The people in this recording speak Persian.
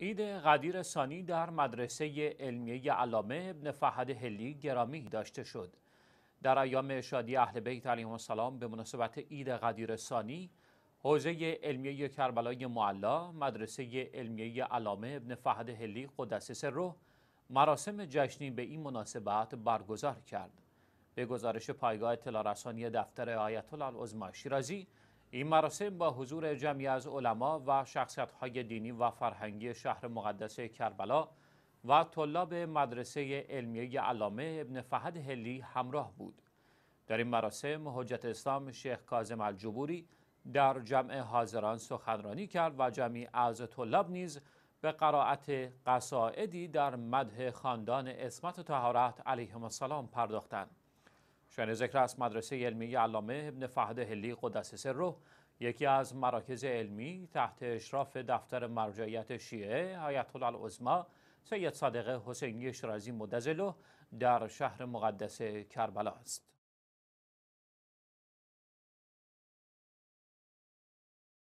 عید قدیر ثانی در مدرسه علمیه علامه ابن فهد هلی گرامی داشته شد. در ایام شادی اهل بیت علیهم السلام به مناسبت عید قدیر ثانی حوزه علمیه کربلای معلا مدرسه علمیه علامه ابن فهد هلی قدس سره مراسم جشنی به این مناسبت برگزار کرد. به گزارش پایگاه اطلاع رسانی دفتر آیت الله شیرازی این مراسم با حضور جمعی از علما و شخصیت‌های دینی و فرهنگی شهر مقدس کربلا و طلاب مدرسه علمیه علامه ابن فهد هلی همراه بود. در این مراسم حجت اسلام شیخ کازم الجبوری در جمع حاضران سخنرانی کرد و جمعی از طلاب نیز به قرائت قصائدی در مده خاندان اسمت و تهارت علیهم السلام پرداختند. شن ذکر است مدرسه علمی علامه ابن فهد هلی قدس رو یکی از مراکز علمی تحت اشراف دفتر مرجعیت شیعه آیت الله سید صادق حسینی شرازی مدزلو در شهر مقدس کربلا است.